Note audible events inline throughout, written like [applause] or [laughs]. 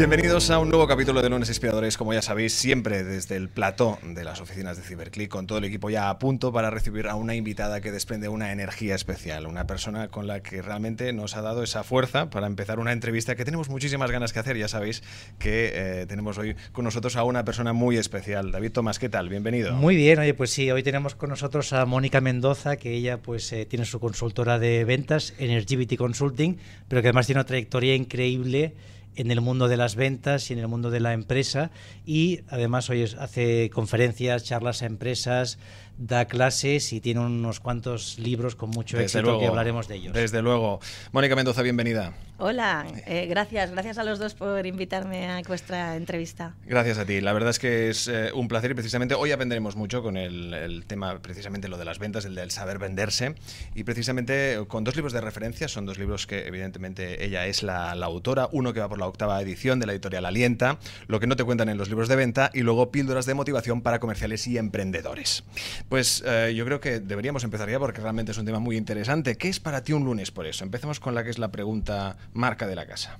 Bienvenidos a un nuevo capítulo de Lunes Inspiradores, como ya sabéis, siempre desde el plató de las oficinas de Ciberclick, con todo el equipo ya a punto para recibir a una invitada que desprende una energía especial, una persona con la que realmente nos ha dado esa fuerza para empezar una entrevista que tenemos muchísimas ganas de hacer, ya sabéis que eh, tenemos hoy con nosotros a una persona muy especial. David Tomás, ¿qué tal? Bienvenido. Muy bien, oye, pues sí, hoy tenemos con nosotros a Mónica Mendoza, que ella pues eh, tiene su consultora de ventas, Energivity Consulting, pero que además tiene una trayectoria increíble en el mundo de las ventas y en el mundo de la empresa y además hoy hace conferencias, charlas a empresas, da clases y tiene unos cuantos libros con mucho éxito que hablaremos de ellos. Desde luego. Mónica Mendoza, bienvenida. Hola, eh, gracias. Gracias a los dos por invitarme a vuestra entrevista. Gracias a ti. La verdad es que es eh, un placer y precisamente hoy aprenderemos mucho con el, tema, precisamente lo de las ventas, el del saber venderse. Y precisamente eh, con dos libros de referencia, son dos libros que evidentemente ella es la, la autora, uno que va por la octava edición de la editorial Alienta, lo que no te cuentan en los libros de venta y luego píldoras de motivación para comerciales y emprendedores. Pues eh, yo creo que deberíamos empezar ya porque realmente es un tema muy interesante. ¿Qué es para ti un lunes por eso? Empecemos con la que es la pregunta marca de la casa.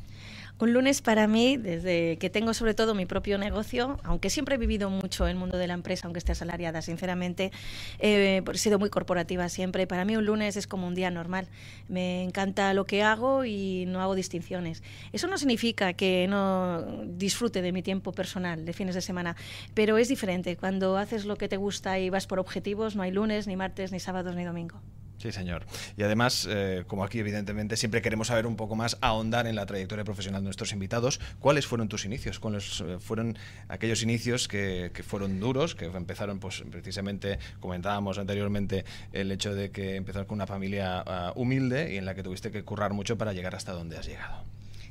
Un lunes para mí, desde que tengo sobre todo mi propio negocio, aunque siempre he vivido mucho el mundo de la empresa, aunque esté asalariada, sinceramente, eh, he sido muy corporativa siempre. Para mí un lunes es como un día normal. Me encanta lo que hago y no hago distinciones. Eso no significa que no disfrute de mi tiempo personal de fines de semana, pero es diferente. Cuando haces lo que te gusta y vas por objetivos, no hay lunes, ni martes, ni sábados, ni domingo. Sí, señor. Y además, eh, como aquí evidentemente siempre queremos saber un poco más, ahondar en la trayectoria profesional de nuestros invitados, ¿cuáles fueron tus inicios? ¿Cuáles eh, fueron aquellos inicios que, fueron duros, que empezaron pues, precisamente, comentábamos anteriormente, el hecho de que empezaron con una familia ah, humilde y en la que tuviste que currar mucho para llegar hasta donde has llegado?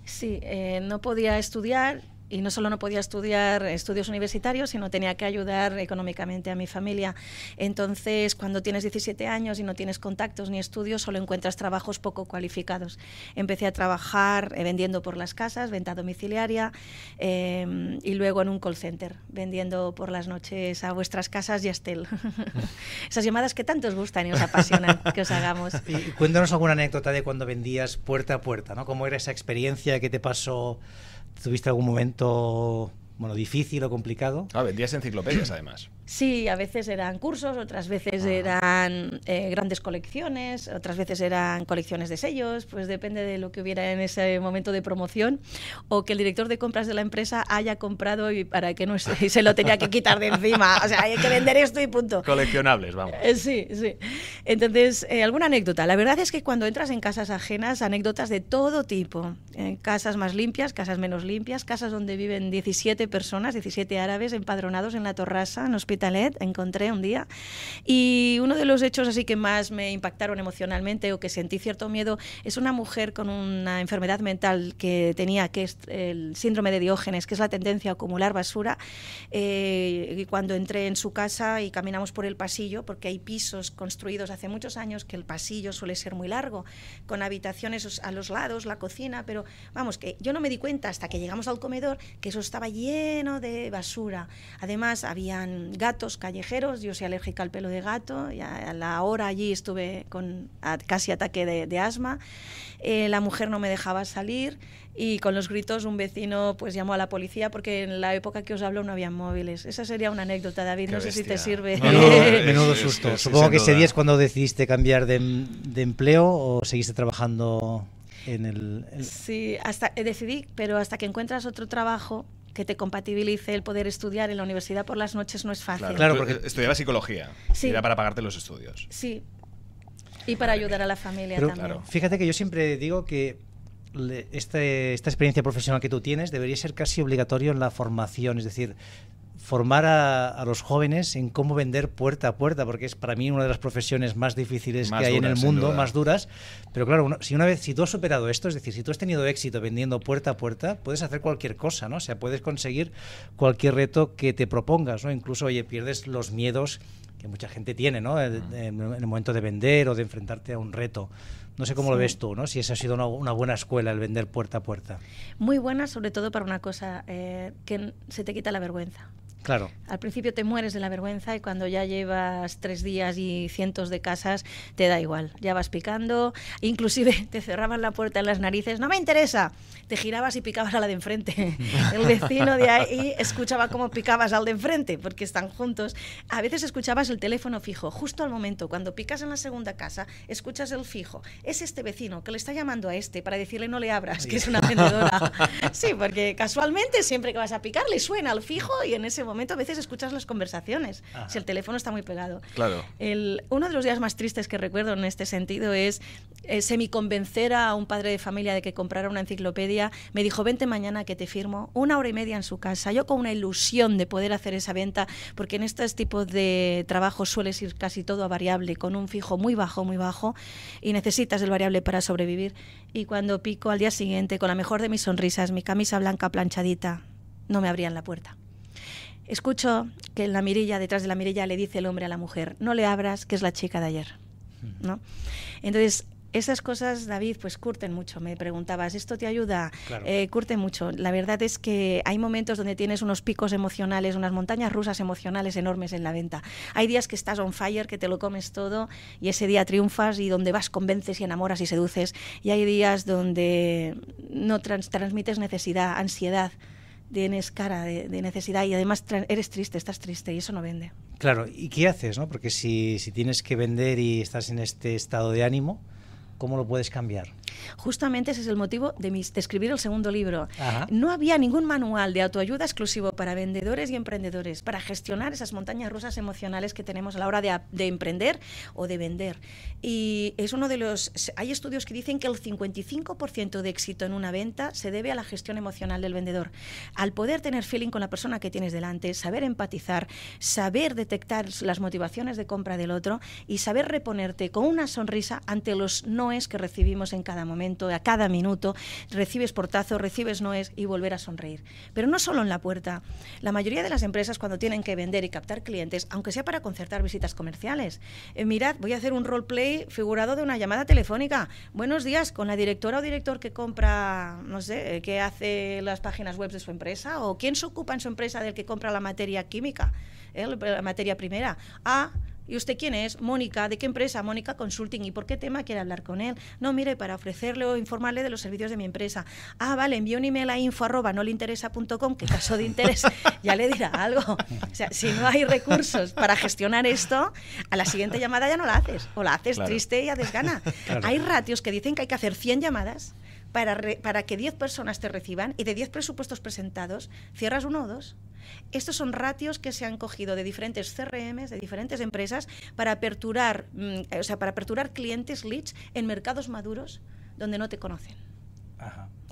Sí, eh, no podía estudiar, y no solo no podía estudiar estudios universitarios, sino tenía que ayudar económicamente a mi familia. Entonces, cuando tienes 17 años y no tienes contactos ni estudios, solo encuentras trabajos poco cualificados. Empecé a trabajar eh, vendiendo por las casas, venta domiciliaria, em, y luego en un call center, vendiendo por las noches a vuestras casas y a Estel. [laughs] Esas llamadas que tanto os gustan y os apasionan [laughs] que os hagamos. cuéntanos alguna anécdota de cuando vendías puerta a puerta, ¿no? ¿Cómo era esa experiencia que te pasó? ¿Tuviste algún momento bueno, difícil o complicado? Ah, vendías enciclopedias además. Sí, a veces eran cursos, otras veces ah. eran eh, grandes colecciones, otras veces eran colecciones de sellos, pues depende de lo que hubiera en ese momento de promoción o que el director de compras de la empresa haya comprado y para que no se, se lo tenía que quitar de encima. O sea, hay que vender esto y punto. Coleccionables, vamos. Eh, sí, sí. Entonces, eh, alguna anécdota. La verdad es que cuando entras en casas ajenas, anécdotas de todo tipo. casas más limpias, casas menos limpias, casas donde viven 17 personas, 17 árabes empadronados en la torrasa, en hospitales encontré un día. Y uno de los hechos así que más me impactaron emocionalmente o que sentí cierto miedo es una mujer con una enfermedad mental que tenía, que es el síndrome de Diógenes, que es la tendencia a acumular basura. Eh, y cuando entré en su casa y caminamos por el pasillo, porque hay pisos construidos hace muchos años que el pasillo suele ser muy largo, con habitaciones a los lados, la cocina, pero vamos, que yo no me di cuenta hasta que llegamos al comedor que eso estaba lleno de basura. Además, habían gas gatos callejeros, yo soy alérgica al pelo de gato, y a la hora allí estuve con casi ataque de, asma, eh, la mujer no me dejaba salir y con los gritos un vecino pues llamó a la policía porque en la época que os hablo no había móviles. Esa sería una anécdota, David, no sé si te sirve. [laughs] menudo susto. Supongo que ese día es cuando decidiste cambiar de, empleo o seguiste trabajando en el, Sí, hasta, eh, decidí, pero hasta que encuentras otro trabajo que te compatibilice el poder estudiar en la universidad por las noches no es fácil. Claro, porque eh, estudiaba psicología. Era para pagarte los estudios. Sí. Y para ayudar a la familia también. Claro. Fíjate que yo siempre digo que este, esta experiencia profesional que tú tienes debería ser casi obligatorio en la formación, es decir, formar a, los jóvenes en cómo vender puerta a puerta, porque es para mí una de las profesiones más difíciles que hay en el mundo, más duras. Pero claro, si una vez, si tú has superado esto, es decir, si tú has tenido éxito vendiendo puerta a puerta, puedes hacer cualquier cosa, ¿no? O sea, puedes conseguir cualquier reto que te propongas, ¿no? Incluso, oye, pierdes los miedos que mucha gente tiene, En, el momento de vender o de enfrentarte a un reto. No sé cómo lo ves tú, ¿no? Si esa ha sido una, buena escuela el vender puerta a puerta. Muy buena, sobre todo para una cosa, eh, que se te quita la vergüenza. Claro. Al principio te mueres de la vergüenza y cuando ya llevas tres días y cientos de casas, te da igual. Ya vas picando, inclusive [laughs] te cerraban la puerta en las narices, no me interesa. Te girabas y picabas a la de enfrente. [laughs] El vecino de ahí escuchaba cómo picabas al de enfrente, porque están juntos. A veces escuchabas el teléfono fijo, justo al momento, cuando picas en la segunda casa, escuchas el fijo. Es este vecino que le está llamando a este para decirle no le abras, que es una [laughs] vendedora. Sí, porque casualmente siempre que vas a picar le suena al fijo y en ese momento a veces escuchas las conversaciones, si el teléfono está muy pegado. Claro. uno de los días más tristes que recuerdo en este sentido es eh, semi-convencer a un padre de familia de que comprara una enciclopedia. Me dijo, vente mañana que te firmo, una hora y media en su casa. Yo con una ilusión de poder hacer esa venta, porque en estos tipos de trabajo sueles ir casi todo a variable, con un fijo muy bajo, muy bajo, y necesitas el variable para sobrevivir. Y cuando pico al día siguiente, con la mejor de mis sonrisas, mi camisa blanca planchadita, no me abrían la puerta. Escucho que en la mirilla, detrás de la mirilla, le dice el hombre a la mujer, no le abras, que es la chica de ayer. Mm. ¿No? Entonces, esas cosas, David, pues curten mucho. Me preguntabas, ¿esto te ayuda? Eh, curte mucho. La verdad es que hay momentos donde tienes unos picos emocionales, unas montañas rusas emocionales enormes en la venta. Hay días que estás on fire, que te lo comes todo y ese día triunfas y donde vas convences y enamoras y seduces. Y hay días donde no trans transmites necesidad, ansiedad tienes cara de, necesidad y además eres triste, estás triste y eso no vende. Claro, ¿y qué haces? No? Porque si, si tienes que vender y estás en este estado de ánimo, ¿cómo lo puedes cambiar? Justamente ese es el motivo de, mis, escribir el segundo libro. No había ningún manual de autoayuda exclusivo para vendedores y emprendedores, para gestionar esas montañas rusas emocionales que tenemos a la hora de, emprender o de vender. Y es uno de los... Hay estudios que dicen que el 55% de éxito en una venta se debe a la gestión emocional del vendedor. Al poder tener feeling con la persona que tienes delante, saber empatizar, saber detectar las motivaciones de compra del otro y saber reponerte con una sonrisa ante los noes que recibimos en cada momento momento, a cada minuto, recibes portazo, recibes noes y volver a sonreír. Pero no solo en la puerta. La mayoría de las empresas cuando tienen que vender y captar clientes, aunque sea para concertar visitas comerciales, eh, mirad, voy a hacer un roleplay figurado de una llamada telefónica. Buenos días, con la directora o director que compra, no sé, eh, que hace las páginas web de su empresa o quién se ocupa en su empresa del que compra la materia química, ¿Eh? la materia primera. A ¿Y usted quién es? Mónica, ¿de qué empresa? Mónica Consulting. ¿Y por qué tema quiere hablar con él? No, mire, para ofrecerle o informarle de los servicios de mi empresa. Ah, vale, envíe un email a info arroba no le interesa que caso de interés [laughs] ya le dirá algo. O sea, si no hay recursos para gestionar esto, a la siguiente llamada ya no la haces. O la haces triste y a desgana. Hay ratios que dicen que hay que hacer 100 llamadas para, para que 10 personas te reciban y de 10 presupuestos presentados, cierras uno o dos. Estos son ratios que se han cogido de diferentes CRMs, de diferentes empresas, para aperturar, mm, para aperturar clientes leads en mercados maduros donde no te conocen.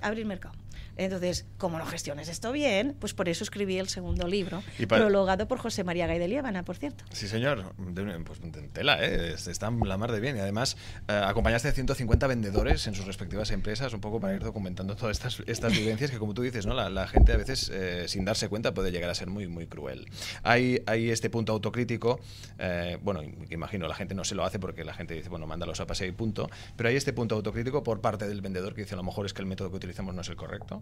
Abrir mercado. Entonces, como no gestiones esto bien, pues por eso escribí el segundo libro, prologado por José María Gay de Líbana, por cierto. Sí, señor. De, pues tela, ¿eh? Está la mar de bien. Y además, eh, acompañaste a 150 vendedores en sus respectivas empresas, un poco para ir documentando todas estas, estas vivencias que, como tú dices, ¿no? la, gente a veces, eh, sin darse cuenta, puede llegar a ser muy, muy cruel. Hay, hay este punto autocrítico, eh, bueno, imagino, la gente no se lo hace porque la gente dice, bueno, mándalos a paseo y punto, pero hay este punto autocrítico por parte del vendedor que dice, a lo mejor es que el método que utilizamos no es el correcto.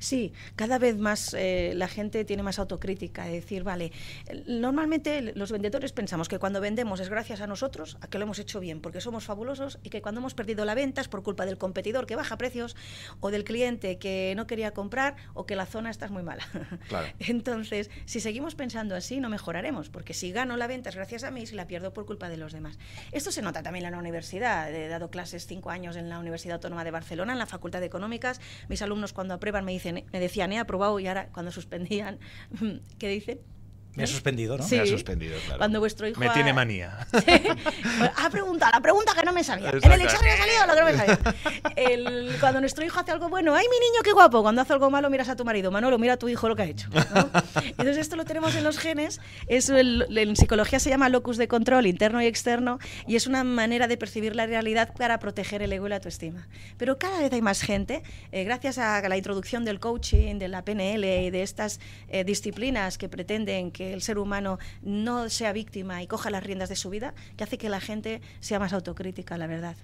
Sí, cada vez más eh, la gente tiene más autocrítica, de decir, vale, normalmente los vendedores pensamos que cuando vendemos es gracias a nosotros, a que lo hemos hecho bien, porque somos fabulosos, y que cuando hemos perdido la venta es por culpa del competidor que baja precios o del cliente que no quería comprar o que la zona está muy mala. [laughs] Claro. Entonces, si seguimos pensando así, no mejoraremos, porque si gano la venta es gracias a mí si la pierdo por culpa de los demás. Esto se nota también en la universidad. He dado clases cinco años en la Universidad Autónoma de Barcelona, en la Facultad de Económicas. Mis alumnos cuando aprueban me dicen, eh, me decían, he eh, aprobado y ahora cuando suspendían, [laughs] ¿qué dicen? Me ha suspendido, ¿no? Me ha suspendido, claro. Cuando vuestro hijo. Me tiene manía. Ha [laughs] pues, ah, preguntado la pregunta que no me sabía. En el examen ha salido lo no me Cuando nuestro hijo hace algo bueno, ¡ay, mi niño, qué guapo! Cuando hace algo malo, miras a tu marido. Manolo, mira a tu hijo lo que ha hecho. Entonces, esto lo tenemos en los genes. Es En psicología se llama locus de control interno y externo y es una manera de percibir la realidad para proteger el ego y la autoestima. Pero cada vez hay más gente, eh, gracias a la introducción del coaching, de la PNL y de estas eh, disciplinas que pretenden que que el ser humano no sea víctima y coja las riendas de su vida, que hace que la gente sea más autocrítica, la verdad.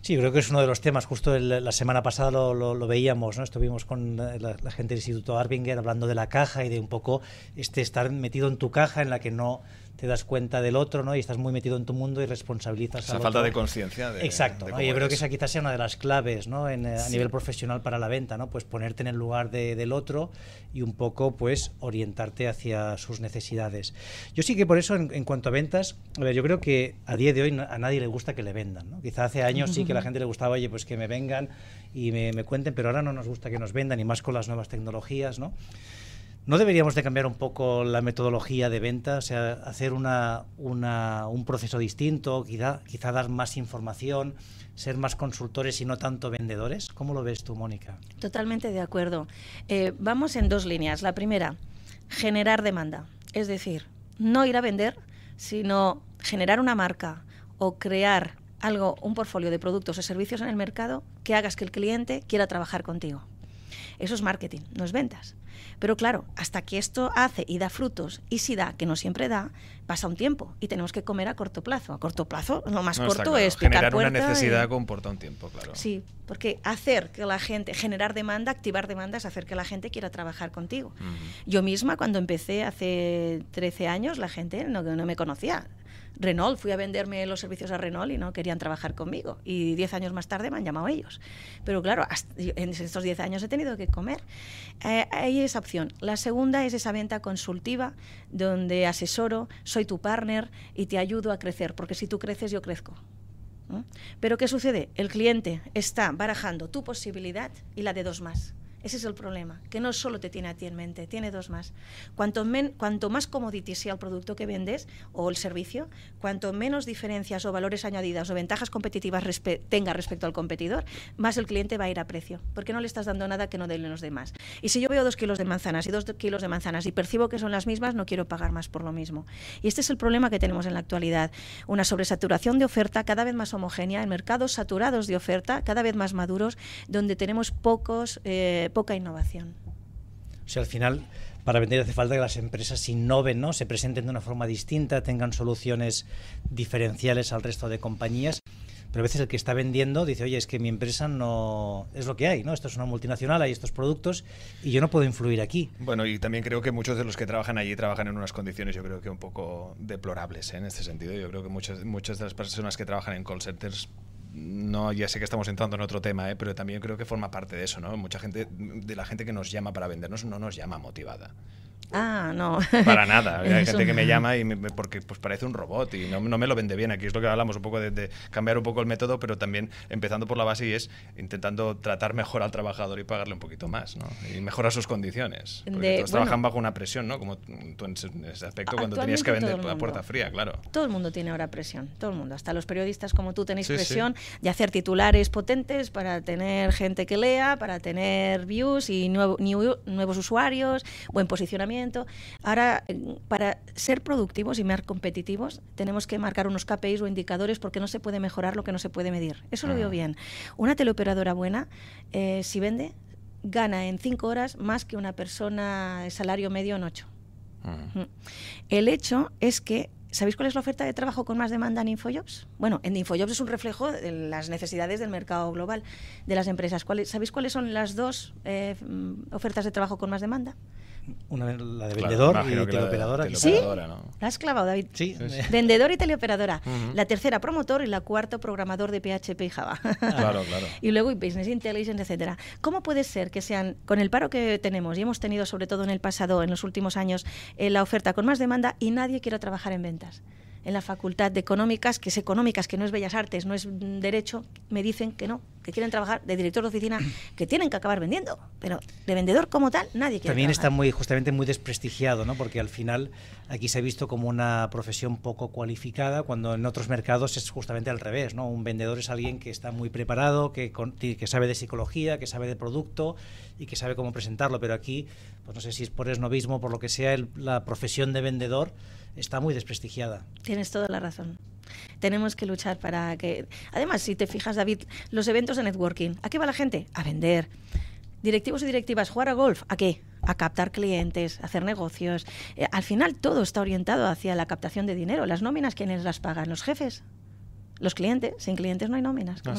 Sí, creo que es uno de los temas. Justo la semana pasada lo, veíamos, ¿no? Estuvimos con la, gente del Instituto Arbinger hablando de la caja y de un poco este estar metido en tu caja en la que no te das cuenta del otro, ¿no? Y estás muy metido en tu mundo y responsabilizas Esa falta de conciencia. Exacto. Yo creo que esa quizás sea una de las claves, ¿no? Eh, a nivel profesional para la venta, ¿no? Pues ponerte en el lugar del otro y un poco, pues, orientarte hacia sus necesidades. Yo sí que por eso, en, cuanto a ventas, yo creo que a día de hoy a nadie le gusta que le vendan, ¿no? Quizá hace años sí que a la [laughs] gente le gustaba, oye, pues que me vengan y me, cuenten, pero ahora no nos gusta que nos vendan y más con las nuevas tecnologías, ¿no? ¿No deberíamos de cambiar un poco la metodología de venta? O sea, hacer un proceso distinto, quizá, dar más información, ser más consultores y no tanto vendedores. ¿Cómo lo ves tú, Mónica? Totalmente de acuerdo. Eh, vamos en dos líneas. La primera, generar demanda. Es decir, no ir a vender, sino generar una marca o crear algo, un portfolio de productos o servicios en el mercado que hagas que el cliente quiera trabajar contigo. Eso es marketing, no es ventas. Pero claro, hasta que esto hace y da frutos, y si da, que no siempre da, pasa un tiempo y tenemos que comer a corto plazo. A corto plazo, lo más corto es picar generar una necesidad comporta un tiempo, claro. Sí, porque hacer que la gente generar demanda, activar demanda es hacer que la gente quiera trabajar contigo. Yo misma cuando empecé hace 13 años la gente no, no me conocía. Renault, fui a venderme los servicios a Renault y no querían trabajar conmigo. Y diez años más tarde me han llamado ellos. Pero claro, en estos diez años he tenido que comer. Eh, hay esa opción. La segunda es esa venta consultiva, donde asesoro, soy tu partner y te ayudo a crecer, porque si tú creces, yo crezco. Pero ¿qué sucede? El cliente está barajando tu posibilidad y la de dos más. Ese es el problema, que no solo te tiene a ti en mente, tiene dos más. Cuanto, cuanto más commodity sea el producto que vendes o el servicio, cuanto menos diferencias o valores añadidas o ventajas competitivas tenga respecto al competidor, más el cliente va a ir a precio, porque no le estás dando nada que no den los demás. Y si yo veo dos kilos de manzanas y dos kilos de manzanas y percibo que son las mismas, no quiero pagar más por lo mismo. Y este es el problema que tenemos en la actualidad, una sobresaturación de oferta cada vez más homogénea, en mercados saturados de oferta, cada vez más maduros, donde tenemos pocos... Eh, poca innovación. O sea, al final, para vender hace falta que las empresas innoven, ¿no? Se presenten de una forma distinta, tengan soluciones diferenciales al resto de compañías. Pero a veces el que está vendiendo dice, oye, es que mi empresa no es lo que hay, ¿no? Esto es una multinacional, hay estos productos y yo no puedo influir aquí. Bueno, y también creo que muchos de los que trabajan allí trabajan en unas condiciones, yo creo que un poco deplorables ¿eh? en este sentido. Yo creo que muchas, muchas de las personas que trabajan en call centers no, ya sé que estamos entrando en otro tema, ¿eh? pero también creo que forma parte de eso, ¿no? Mucha gente, de la gente que nos llama para vendernos, no nos llama motivada. Ah, no. Para nada. [laughs] Hay gente que me llama y porque pues parece un robot y no, no, me lo vende bien. Aquí es lo que hablamos, un poco de, cambiar un poco el método, pero también empezando por la base y es intentando tratar mejor al trabajador y pagarle un poquito más, ¿no? Y mejorar sus condiciones. Porque trabajan bajo una presión, ¿no? Como tú en ese aspecto cuando tenías que vender la puerta fría, claro. Todo el mundo tiene ahora presión, todo el mundo. Hasta los periodistas como tú tenéis presión de hacer titulares potentes para tener gente que lea, para tener views y nuevos usuarios, buen posicionamiento Ahora, para ser productivos y más competitivos, tenemos que marcar unos KPIs o indicadores porque no se puede mejorar lo que no se puede medir. Eso lo veo ah. bien. Una teleoperadora buena, eh, si vende, gana en cinco horas más que una persona de salario medio en ocho. Ah. El hecho es que ¿Sabéis cuál es la oferta de trabajo con más demanda en InfoJobs? Bueno, en InfoJobs es un reflejo de las necesidades del mercado global, de las empresas. ¿Sabéis cuáles son las dos eh, mm, ofertas de trabajo con más demanda? Una, la de vendedor y teleoperadora. ¿Sí? La has clavado, David. Vendedor y teleoperadora. La tercera, promotor, y la cuarta, programador de PHP y Java. [laughs] claro, claro. Y luego Business Intelligence, etcétera. ¿Cómo puede ser que sean, con el paro que tenemos y hemos tenido sobre todo en el pasado, en los últimos años, eh, la oferta con más demanda y nadie quiera trabajar en ventas? en la Facultad de Económicas, que es Económicas, que no es Bellas Artes, no es Derecho, me dicen que no, que quieren trabajar de director de oficina, que tienen que acabar vendiendo, pero de vendedor como tal nadie quiere. También está muy justamente muy desprestigiado, ¿no? Porque al final aquí se ha visto como una profesión poco cualificada, cuando en otros mercados es justamente al revés, ¿no? Un vendedor es alguien que está muy preparado, que, que sabe de psicología, que sabe de producto y que sabe cómo presentarlo, pero aquí, pues no sé si es por esnovismo, por lo que sea, la profesión de vendedor está muy desprestigiada. Tienes toda la razón. Tenemos que luchar para que... Además, si te fijas, David, los eventos de networking, ¿a qué va la gente? A vender. Directivos y directivas, jugar a golf, ¿a qué? a captar clientes, a hacer negocios. Eh, al final todo está orientado hacia la captación de dinero. Las nóminas, ¿quiénes las pagan? Los jefes. Los clientes. Sin clientes no hay nóminas. No,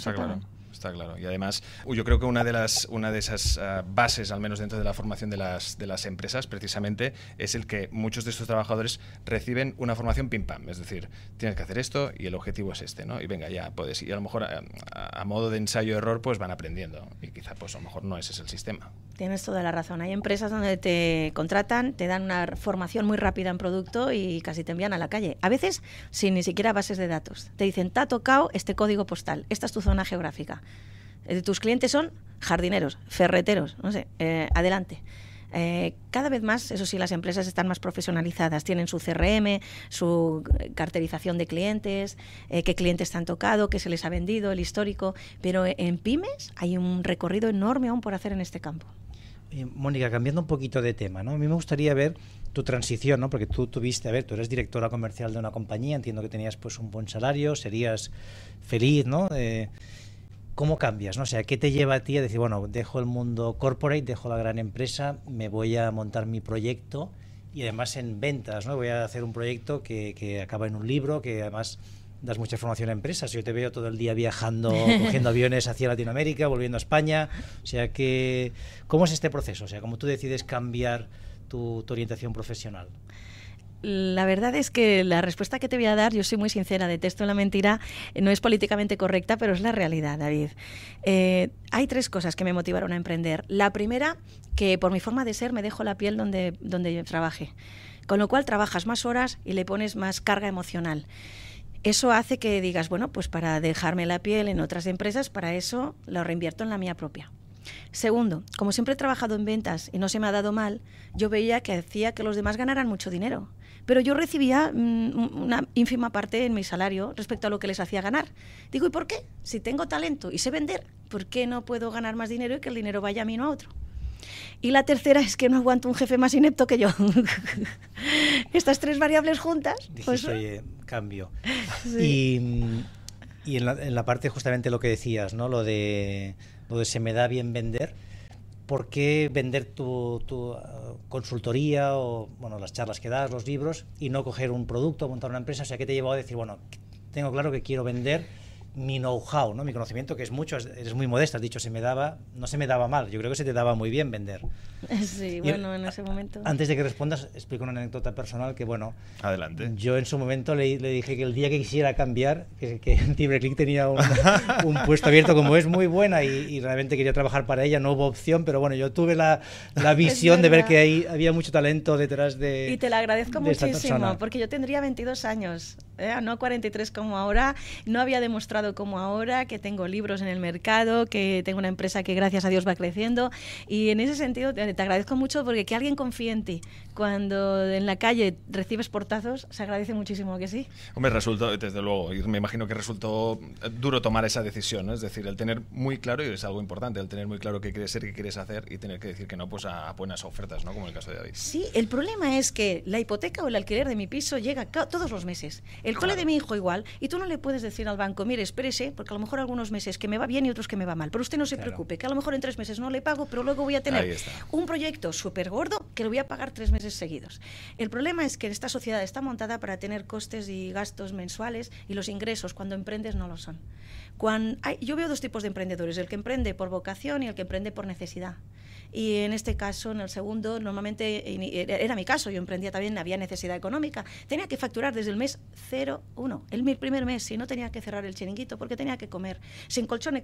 Está claro. Y además, uh, yo creo que una de, las, una de esas ah, bases, al menos dentro de la formación de las, de las empresas, precisamente, es el que muchos de estos trabajadores reciben una formación pim-pam. Es decir, tienes que hacer esto y el objetivo es este, ¿no? Y venga, ya puedes. Y a lo mejor ah, a, modo de ensayo-error, pues van aprendiendo. Y quizá, pues a lo mejor no ese es el sistema. Tienes toda la razón. Hay empresas donde te contratan, te dan una formación muy rápida en producto y casi te envían a la calle. A veces sin ni siquiera bases de datos. Te dicen, te ha tocado este código postal, esta es tu zona geográfica. Eh, tus clientes son jardineros, ferreteros, no sé, eh, adelante. Eh, cada vez más, eso sí, las empresas están más profesionalizadas, tienen su CRM, su carterización de clientes, qué clientes te han tocado, qué se les ha vendido, el histórico, pero en pymes hay un recorrido enorme aún por hacer en este campo. Eh, Mónica, cambiando un poquito de tema, ¿no? A mí me gustaría ver tu transición, ¿no? Porque tú tuviste, a ver, tú eres directora comercial de una compañía, entiendo que tenías pues un buen salario, serías feliz, ¿no? Eh, ¿Cómo cambias? No? O sea, ¿qué te lleva a ti a decir, bueno, dejo el mundo corporate, dejo la gran empresa, me voy a montar mi proyecto y además en ventas, ¿no? Voy a hacer un proyecto que, que acaba en un libro, que además das mucha formación a empresas. Yo te veo todo el día viajando, [laughs] cogiendo aviones hacia Latinoamérica, volviendo a España. O sea que, ¿cómo es este proceso? O sea, ¿cómo tú decides cambiar tu, orientación profesional? La verdad es que la respuesta que te voy a dar, yo soy muy sincera, detesto la mentira, no es políticamente correcta, pero es la realidad, David. Eh, hay tres cosas que me motivaron a emprender. La primera, que por mi forma de ser me dejo la piel donde, donde yo trabaje, con lo cual trabajas más horas y le pones más carga emocional eso hace que digas, bueno, pues para dejarme la piel en otras empresas, para eso lo reinvierto en la mía propia. Segundo, como siempre he trabajado en ventas y no se me ha dado mal, yo veía que hacía que los demás ganaran mucho dinero. Pero yo recibía mm, una ínfima parte en mi salario respecto a lo que les hacía ganar. Digo, ¿y por qué? Si tengo talento y sé vender, ¿por qué no puedo ganar más dinero y que el dinero vaya a mí no a otro? Y la tercera es que no aguanto un jefe más inepto que yo. [laughs] Estas tres variables juntas. Pues oye, cambio. [laughs] Y, y en, la, parte justamente lo que decías, ¿no? Lo de, se me da bien vender. ¿Por qué vender tu, tu uh, consultoría o bueno, las charlas que das, los libros, y no coger un producto, montar una empresa? O sea, ¿qué te llevó a decir, bueno, tengo claro que quiero vender mi know-how, ¿no? mi conocimiento, que es mucho, eres muy modesta, has dicho, se me daba, no se me daba mal, yo creo que se te daba muy bien vender. [laughs] Sí, bueno, en ese momento. Antes de que respondas, explico una anécdota personal que, bueno, adelante. Yo en su momento le, le dije que el día que quisiera cambiar, que, que [laughs] TibreClick tenía [laughs] un, puesto abierto, como es muy buena y, realmente quería trabajar para ella, no hubo opción, pero bueno, yo tuve la, la visión de ver que ahí había mucho talento detrás de. Y te la agradezco muchísimo, porque yo tendría 22 años, ¿eh? no 43 como ahora, no había demostrado como ahora, que tengo libros en el mercado, que tengo una empresa que gracias a Dios va creciendo. Y en ese sentido te, te agradezco mucho porque que alguien confíe en ti, cuando en la calle recibes portazos, se agradece muchísimo que sí. Hombre, resultó, desde luego, y me imagino que resultó duro tomar esa decisión, Es decir, el tener muy claro, y es algo importante, el tener muy claro qué quieres ser, qué quieres hacer y tener que decir que no pues a buenas ofertas, ¿no? Como en el caso de David. Sí, el problema es que la hipoteca o el alquiler de mi piso llega todos los meses. El cole de mi hijo igual, y tú no le puedes decir al banco, mire, espérese, porque a lo mejor algunos meses que me va bien y otros que me va mal, pero usted no se preocupe, que a lo mejor en tres meses no le pago, pero luego voy a tener un proyecto súper gordo que lo voy a pagar tres meses seguidos. El problema es que esta sociedad está montada para tener costes y gastos mensuales y los ingresos cuando emprendes no lo son. Cuando yo veo dos tipos de emprendedores, el que emprende por vocación y el que emprende por necesidad. Y en este caso, en el segundo, normalmente era mi caso, yo emprendía también, había necesidad económica. Tenía que facturar desde el mes 01, el primer mes, y no tenía que cerrar el chiringuito porque tenía que comer, sin colchón eh,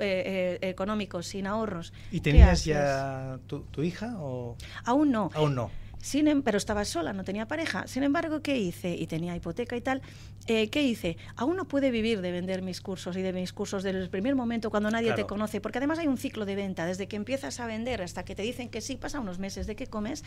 eh, económico, sin ahorros. ¿Y tenías ya tu, tu hija? O... Aún no. Aún no. Em, pero estaba sola, no tenía pareja. Sin embargo, ¿qué hice? Y tenía hipoteca y tal. Eh, ¿Qué hice? Aún no puede vivir de vender mis cursos y de mis cursos desde el primer momento cuando nadie te conoce, porque además hay un ciclo de venta, desde que empiezas a vender hasta que te dicen que sí, pasa unos meses de que comes.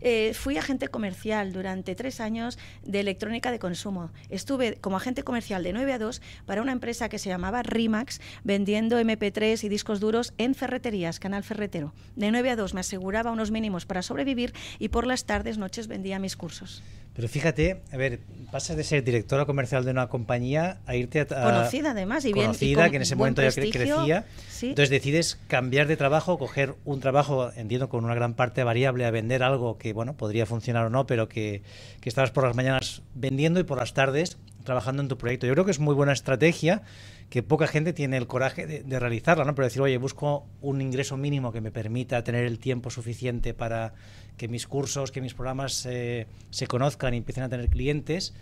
Eh, fui agente comercial durante tres años de electrónica de consumo. Estuve como agente comercial de 9 a 2 para una empresa que se llamaba Rimax, vendiendo MP3 y discos duros en ferreterías, canal ferretero. De 9 a 2 me aseguraba unos mínimos para sobrevivir y por la tardes, noches vendía mis cursos. Pero fíjate, a ver, pasas de ser directora comercial de una compañía a irte a... Conocida además y bien. Conocida, que en ese momento ya que crecía. Entonces decides cambiar de trabajo, coger un trabajo, entiendo, con una gran parte variable a vender algo que, bueno, podría funcionar o no, pero que, que estabas por las mañanas vendiendo y por las tardes trabajando en tu proyecto. Yo creo que es muy buena estrategia que poca gente tiene el coraje de, realizarla, ¿no? Pero decir, oye, busco un ingreso mínimo que me permita tener el tiempo suficiente para que mis cursos, que mis programas eh, se conozcan y empiecen a tener clientes.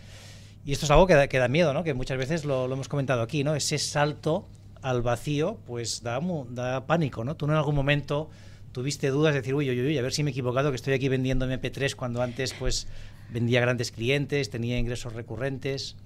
Y esto es algo que da, miedo, Que muchas veces lo, hemos comentado aquí, ¿no? Ese salto al vacío, pues da, pánico, ¿no? Tú en algún momento tuviste dudas de decir, uy, uy, uy, a ver si me he equivocado, que estoy aquí vendiendo MP3 cuando antes, pues, vendía grandes clientes, tenía ingresos recurrentes.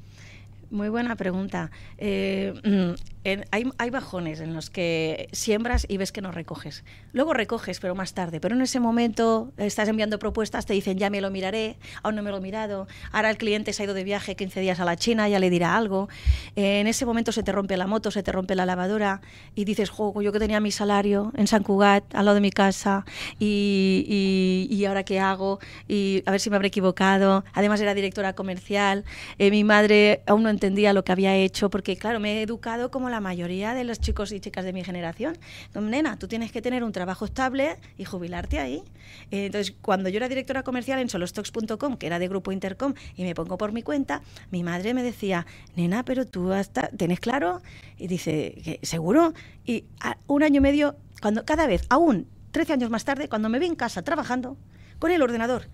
Muy buena pregunta. Eh, mm, hay, bajones en los que siembras y ves que no recoges. Luego recoges, pero más tarde. Pero en ese momento eh, estás enviando propuestas, te dicen ya me lo miraré, aún no me lo he mirado. Ahora el cliente se ha ido de viaje 15 días a la China, ya le dirá algo. en ese momento se te rompe la moto, se te rompe la lavadora y dices, juego, yo que tenía mi salario en San Cugat, al lado de mi casa, y, y, ahora qué hago, y a ver si me habré equivocado. Además era directora comercial, eh, mi madre aún no entendía lo que había hecho, porque claro, me he educado como la mayoría de los chicos y chicas de mi generación. nena, tú tienes que tener un trabajo estable y jubilarte ahí. Eh, entonces, cuando yo era directora comercial en solostocks.com, que era de Grupo Intercom, y me pongo por mi cuenta, mi madre me decía, nena, pero tú hasta, ¿tenés claro? Y dice, ¿seguro? Y un año y medio, cuando cada vez, aún 13 años más tarde, cuando me vi en casa trabajando, con el ordenador.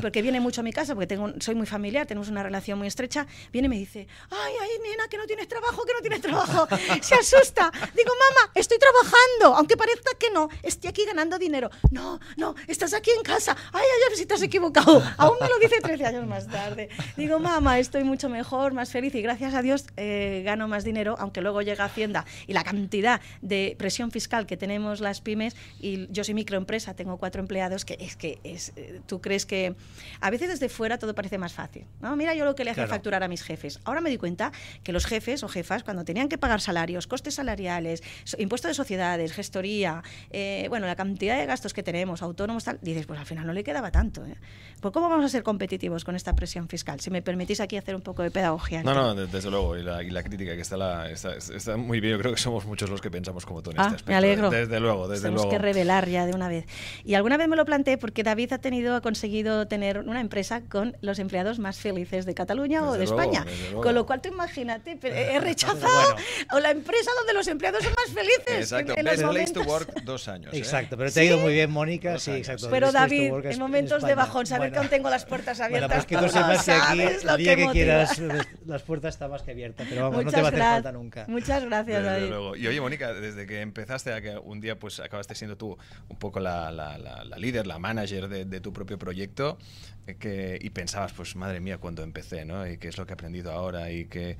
Porque viene mucho a mi casa, porque tengo, soy muy familiar, tenemos una relación muy estrecha. Viene y me dice, ay, ay, nena, que no tienes trabajo, que no tienes trabajo. [laughs] Se asusta. Digo, mamá, estoy trabajando, aunque parezca que no, estoy aquí ganando dinero. No, no, estás aquí en casa. Ay, ay, si te has equivocado. Aún me lo dice 13 años más tarde. Digo, mamá, estoy mucho mejor, más feliz y gracias a Dios eh, gano más dinero, aunque luego llega Hacienda y la cantidad de presión fiscal que tenemos las pymes y yo soy microempresa, tengo cuatro empleados que es que... Eh, eh, tú crees que a veces desde fuera todo parece más fácil. ¿no? Mira yo lo que le hace facturar a mis jefes. Ahora me di cuenta que los jefes o jefas, cuando tenían que pagar salarios, costes salariales, impuestos de sociedades, gestoría, eh, bueno, la cantidad de gastos que tenemos, autónomos, tal, dices, pues al final no le quedaba tanto. ¿eh? ¿Por pues, cómo vamos a ser competitivos con esta presión fiscal? Si me permitís aquí hacer un poco de pedagogía. No, no, desde luego, y la, crítica que está, está, muy bien, yo creo que somos muchos los que pensamos como tú en este ah, Me alegro. Desde, luego, Tenemos que revelar ya de una vez. Y alguna vez me lo planteé porque David ha tenido, ha conseguido tener una empresa con los empleados más felices de Cataluña o de España. Con lo cual tú imagínate, [laughs] he rechazado o la empresa donde los empleados son más felices. Exacto. En, to work dos años. ¿eh? Exacto, pero te ha ido muy bien, Mónica. Sí, exacto. Pero David, en momentos de bajón, saber que aún tengo las puertas abiertas. Bueno, que aquí, que, quieras, [laughs] las puertas están más que abiertas. Pero vamos, Muchas no te va a hacer falta nunca. Muchas gracias, Y oye, Mónica, desde que empezaste a que un día pues acabaste siendo tú un poco la, la líder, la manager de de, tu propio proyecto eh, que, y pensabas, pues madre mía, cuando empecé, ¿no? Y qué es lo que he aprendido ahora y qué,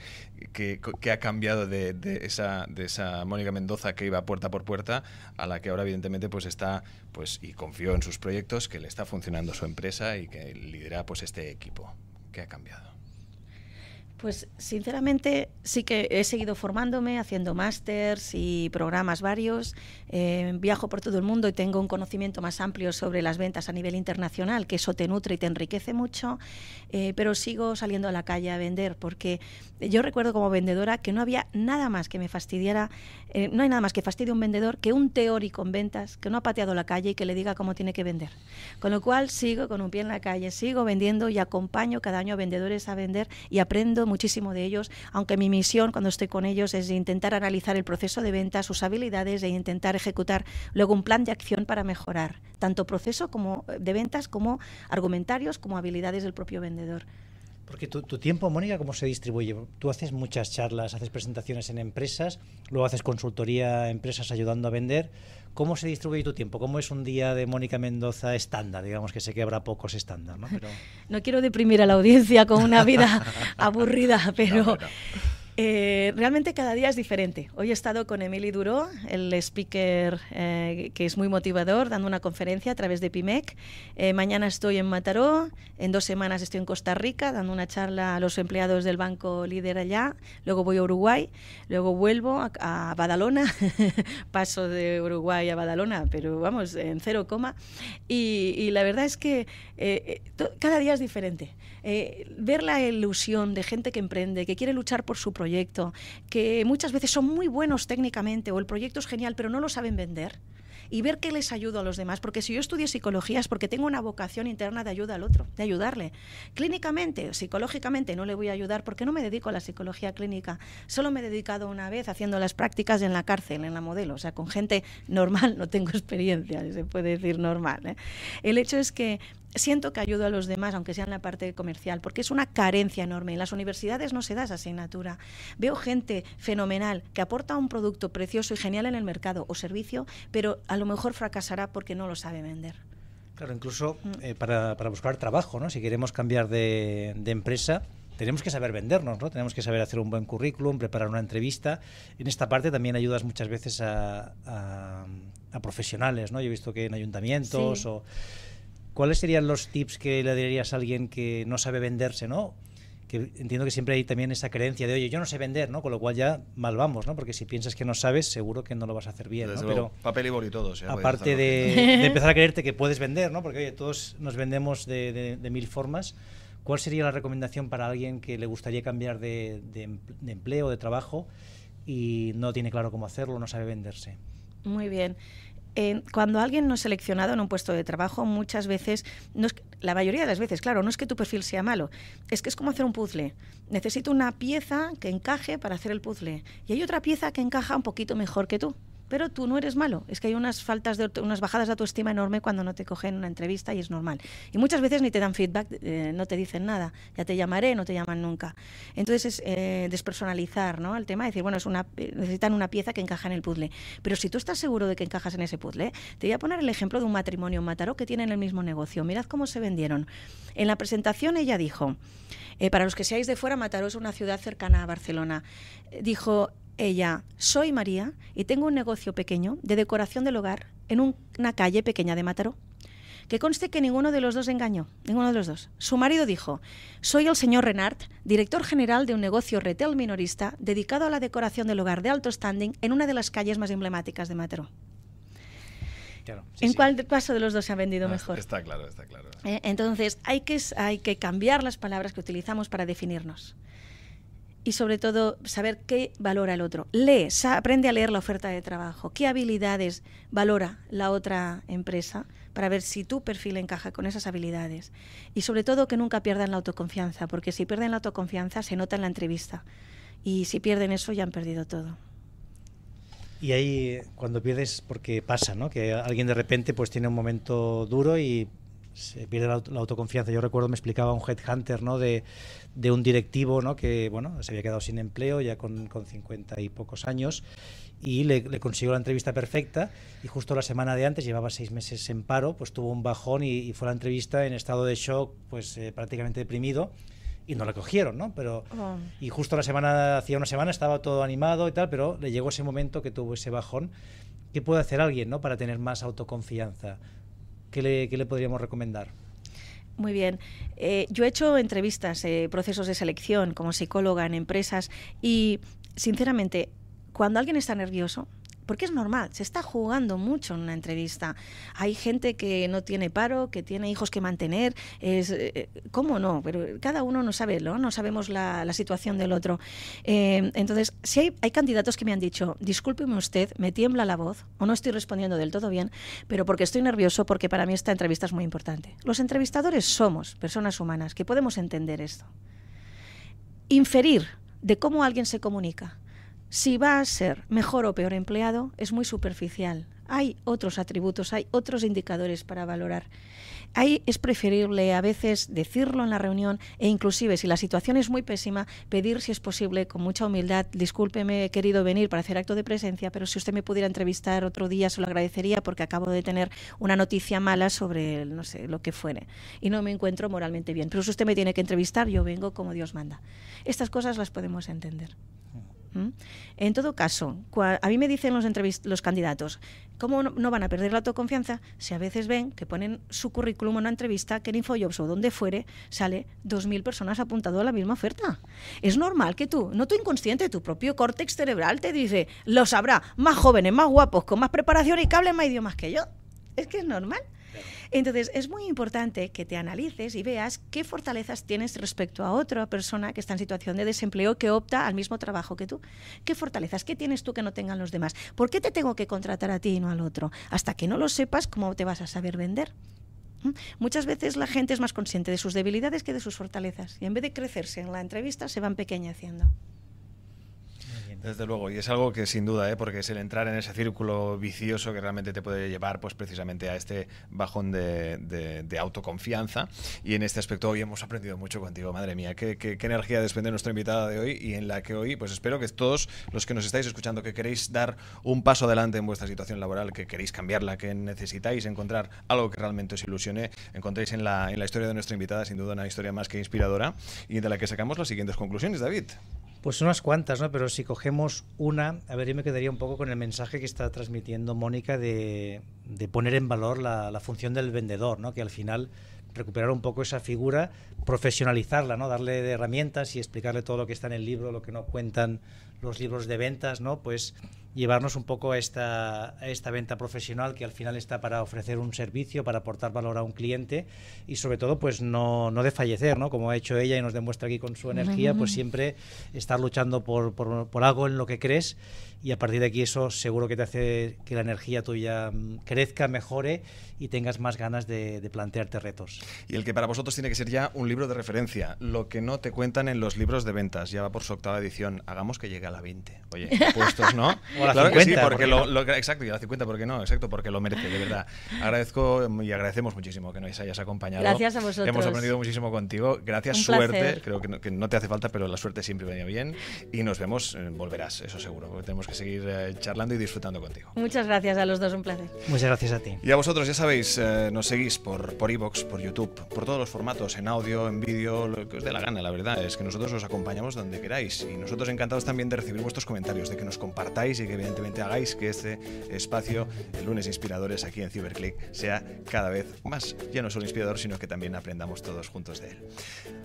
ha cambiado de, esa, de esa Mónica Mendoza que iba puerta por puerta a la que ahora evidentemente pues está, pues y confió en sus proyectos, que le está funcionando su empresa y que lidera pues este equipo. ¿Qué ha cambiado? Pues sinceramente sí que he seguido formándome, haciendo másters y programas varios. Eh, viajo por todo el mundo y tengo un conocimiento más amplio sobre las ventas a nivel internacional, que eso te nutre y te enriquece mucho. Eh, pero sigo saliendo a la calle a vender porque yo recuerdo como vendedora que no había nada más que me fastidiara, eh, no hay nada más que fastidie a un vendedor que un teórico en ventas que no ha pateado la calle y que le diga cómo tiene que vender. Con lo cual sigo con un pie en la calle, sigo vendiendo y acompaño cada año a vendedores a vender y aprendo muchísimo de ellos, aunque mi misión cuando estoy con ellos es intentar analizar el proceso de venta, sus habilidades e intentar ejecutar luego un plan de acción para mejorar tanto proceso como eh, de ventas como argumentarios como habilidades del propio vendedor. Porque tu, tu, tiempo, Mónica, ¿cómo se distribuye? Tú haces muchas charlas, haces presentaciones en empresas, luego haces consultoría a empresas ayudando a vender, ¿Cómo se distribuye tu tiempo? ¿Cómo es un día de Mónica Mendoza estándar? Digamos que se quebra pocos estándar, ¿no? [laughs] No quiero deprimir a la audiencia con una vida [laughs] aburrida, pero eh, realmente cada día es diferente. Hoy he estado con Emily Duró, el speaker eh, que es muy motivador, dando una conferencia a través de PIMEC. Eh, mañana estoy en Mataró, en dos semanas estoy en Costa Rica, dando una charla a los empleados del banco líder allá. Luego voy a Uruguay, luego vuelvo a, Badalona, [laughs] paso de Uruguay a Badalona, pero vamos, en cero coma. Y, y la verdad es que cada día es diferente. ver la ilusión de gente que emprende, que quiere luchar por su proyecto, proyecto, que muchas veces son muy buenos técnicamente o el proyecto es genial, pero no lo saben vender y ver qué les ayudo a los demás. Porque si yo estudio psicología es porque tengo una vocación interna de ayuda al otro, de ayudarle. Clínicamente, psicológicamente no le voy a ayudar porque no me dedico a la psicología clínica. Solo me he dedicado una vez haciendo las prácticas en la cárcel, en la modelo. O sea, con gente normal [laughs] no tengo experiencia, se puede decir normal. ¿eh? El hecho es que siento que ayudo a los demás, aunque sea en la parte comercial, porque es una carencia enorme. En las universidades no se da esa asignatura. Veo gente fenomenal que aporta un producto precioso y genial en el mercado o servicio, pero a lo mejor fracasará porque no lo sabe vender. Claro, incluso mm. eh, para, buscar trabajo, ¿no? Si queremos cambiar de, empresa, tenemos que saber vendernos, ¿no? Tenemos que saber hacer un buen currículum, preparar una entrevista. En esta parte también ayudas muchas veces a, profesionales, ¿no? Yo he visto que en ayuntamientos o ¿Cuáles serían los tips que le darías a alguien que no sabe venderse, no? Que entiendo que siempre hay también esa creencia de, oye, yo no sé vender, ¿no? Con lo cual ya mal vamos, ¿no? Porque si piensas que no sabes, seguro que no lo vas a hacer bien, Pero papel y boli todos. ¿eh? aparte de, [laughs] empezar a creerte que puedes vender, ¿no? Porque, oye, todos nos vendemos de, mil formas. ¿Cuál sería la recomendación para alguien que le gustaría cambiar de, de empleo, de trabajo y no tiene claro cómo hacerlo, no sabe venderse? Muy bien cuando alguien no es seleccionado en un puesto de trabajo, muchas veces, la mayoría de las veces, claro, no es que tu perfil sea malo, es que es como hacer un puzzle. Necesito una pieza que encaje para hacer el puzzle y hay otra pieza que encaja un poquito mejor que tú pero tú no eres malo. Es que hay unas faltas, de, unas bajadas de autoestima enorme cuando no te cogen una entrevista y es normal. Y muchas veces ni te dan feedback, eh, no te dicen nada. Ya te llamaré, no te llaman nunca. Entonces es eh, despersonalizar ¿no? el tema, decir, bueno, es una, necesitan una pieza que encaja en el puzzle. Pero si tú estás seguro de que encajas en ese puzzle, te voy a poner el ejemplo de un matrimonio en Mataró que tienen el mismo negocio. Mirad cómo se vendieron. En la presentación ella dijo, eh, para los que seáis de fuera, Mataró es una ciudad cercana a Barcelona. Dijo, ella, soy María y tengo un negocio pequeño de decoración del hogar en una calle pequeña de Mataró. Que conste que ninguno de los dos engañó, ninguno de los dos. Su marido dijo, soy el señor Renard, director general de un negocio retail minorista dedicado a la decoración del hogar de alto standing en una de las calles más emblemáticas de Mataró. ¿En cuál paso de los dos se ha vendido ah, mejor? Está claro, está claro. Eh, entonces, hay hay que cambiar las palabras que utilizamos para definirnos y sobre todo saber qué valora el otro. Lee, aprende a leer la oferta de trabajo, qué habilidades valora la otra empresa para ver si tu perfil encaja con esas habilidades. Y sobre todo que nunca pierdan la autoconfianza, porque si pierden la autoconfianza se nota en la entrevista. Y si pierden eso ya han perdido todo. Y ahí cuando pierdes, porque pasa, ¿no? Que alguien de repente pues tiene un momento duro y se pierde la, autoconfianza. Yo recuerdo, me explicaba un headhunter ¿no? de, un directivo ¿no? que bueno, se había quedado sin empleo ya con, con 50 y pocos años y le, consiguió la entrevista perfecta y justo la semana de antes, llevaba seis meses en paro, pues tuvo un bajón y, fue a la entrevista en estado de shock, pues eh, prácticamente deprimido y no la cogieron, ¿no? Pero oh. y justo la semana hacía una semana estaba todo animado y tal, pero le llegó ese momento que tuvo ese bajón. ¿Qué puede hacer alguien, ¿no? Para tener más autoconfianza ¿qué le, podríamos recomendar? Muy bien. Eh, yo he hecho entrevistas, eh, procesos de selección como psicóloga en empresas y, sinceramente, cuando alguien está nervioso, porque es normal, se está jugando mucho en una entrevista. Hay gente que no tiene paro, que tiene hijos que mantener, eh, eh, ¿cómo no? Pero cada uno no sabe, ¿no? No sabemos la, situación del otro. Em, entonces, si hay, candidatos que me han dicho, discúlpeme usted, me tiembla la voz o no estoy respondiendo del todo bien, pero porque estoy nervioso, porque para mí esta entrevista es muy importante. Los entrevistadores somos personas humanas que podemos entender esto. Inferir de cómo alguien se comunica si va a ser mejor o peor empleado es muy superficial. Hay otros atributos, hay otros indicadores para valorar. Ahí es preferible a veces decirlo en la reunión e inclusive si la situación es muy pésima, pedir si es posible con mucha humildad, discúlpeme, he querido venir para hacer acto de presencia, pero si usted me pudiera entrevistar otro día se lo agradecería porque acabo de tener una noticia mala sobre no sé, lo que fuere y no me encuentro moralmente bien, pero si usted me tiene que entrevistar, yo vengo como Dios manda. Estas cosas las podemos entender. En todo caso, a mí me dicen los, los candidatos, ¿cómo no, van a perder la autoconfianza si a veces ven que ponen su currículum en una entrevista que en InfoJobs o donde fuere sale 2.000 personas apuntando a la misma oferta? Es normal que tú, no tu inconsciente, tu propio córtex cerebral te dice, lo sabrá, más jóvenes, más guapos, con más preparación y que hablen más idiomas que yo. Es que es normal. Entonces, es muy importante que te analices y veas qué fortalezas tienes respecto a otra persona que está en situación de desempleo que opta al mismo trabajo que tú. ¿Qué fortalezas? ¿Qué tienes tú que no tengan los demás? ¿Por qué te tengo que contratar a ti y no al otro? Hasta que no lo sepas, ¿cómo te vas a saber vender? ¿Mm? Muchas veces la gente es más consciente de sus debilidades que de sus fortalezas y en vez de crecerse en la entrevista se van pequeñeciendo. Desde luego, y es algo que sin duda, ¿eh? porque es el entrar en ese círculo vicioso que realmente te puede llevar pues, precisamente a este bajón de, autoconfianza. Y en este aspecto hoy hemos aprendido mucho contigo, madre mía, qué, energía desprende nuestra invitada de hoy y en la que hoy, pues espero que todos los que nos estáis escuchando, que queréis dar un paso adelante en vuestra situación laboral, que queréis cambiarla, que necesitáis encontrar algo que realmente os ilusione, encontréis en la, en la historia de nuestra invitada sin duda una historia más que inspiradora y de la que sacamos las siguientes conclusiones, David. Pues unas cuantas, ¿no? Pero si cogemos una, a ver, yo me quedaría un poco con el mensaje que está transmitiendo Mónica de, poner en valor la, la, función del vendedor, ¿no? Que al final recuperar un poco esa figura, profesionalizarla, ¿no? Darle herramientas y explicarle todo lo que está en el libro, lo que no cuentan los libros de ventas, ¿no? Pues llevarnos un poco a esta, esta venta profesional que al final está para ofrecer un servicio, para aportar valor a un cliente y sobre todo pues no, no desfallecer, ¿no? como ha hecho ella y nos demuestra aquí con su energía, pues siempre estar luchando por algo en lo que crees y a partir de aquí eso seguro que te hace que la energía tuya mm, crezca, mejore y tengas más ganas de, plantearte retos. Y el que para vosotros tiene que ser ya un libro de referencia, lo que no te cuentan en los libros de ventas, ya va por su octava edición, hagamos que llegue a la 20. Oye, [laughs] puestos, ¿no? claro que sí, porque, exacto, y a la 50, qué no, exacto, porque lo merece, de verdad. Agradezco y agradecemos muchísimo que nos hayas acompañado. Gracias a vosotros. Hemos aprendido muchísimo contigo. Gracias, suerte. Creo que no, que no, te hace falta, pero la suerte siempre venía bien. Y nos vemos, eh, volverás, eso seguro, porque tenemos que seguir eh, charlando y disfrutando contigo. Muchas gracias a los dos, un placer. Muchas gracias a ti. Y a vosotros, ya sabéis, eh, nos seguís por por por YouTube, por todos los formatos, en audio, en vídeo, lo que os dé la gana, la verdad. Es que nosotros os acompañamos donde queráis y nosotros encantados también de recibir vuestros comentarios, de que nos compartáis y que evidentemente hagáis que este espacio, el lunes inspiradores aquí en Ciberclick sea cada vez más, ya no solo inspirador, sino que también aprendamos todos juntos de él.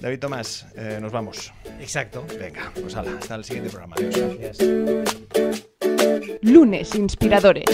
David Tomás, eh, nos vamos. Exacto. Venga, pues hasta el siguiente programa. Adiós. Gracias. Lunes Inspiradores.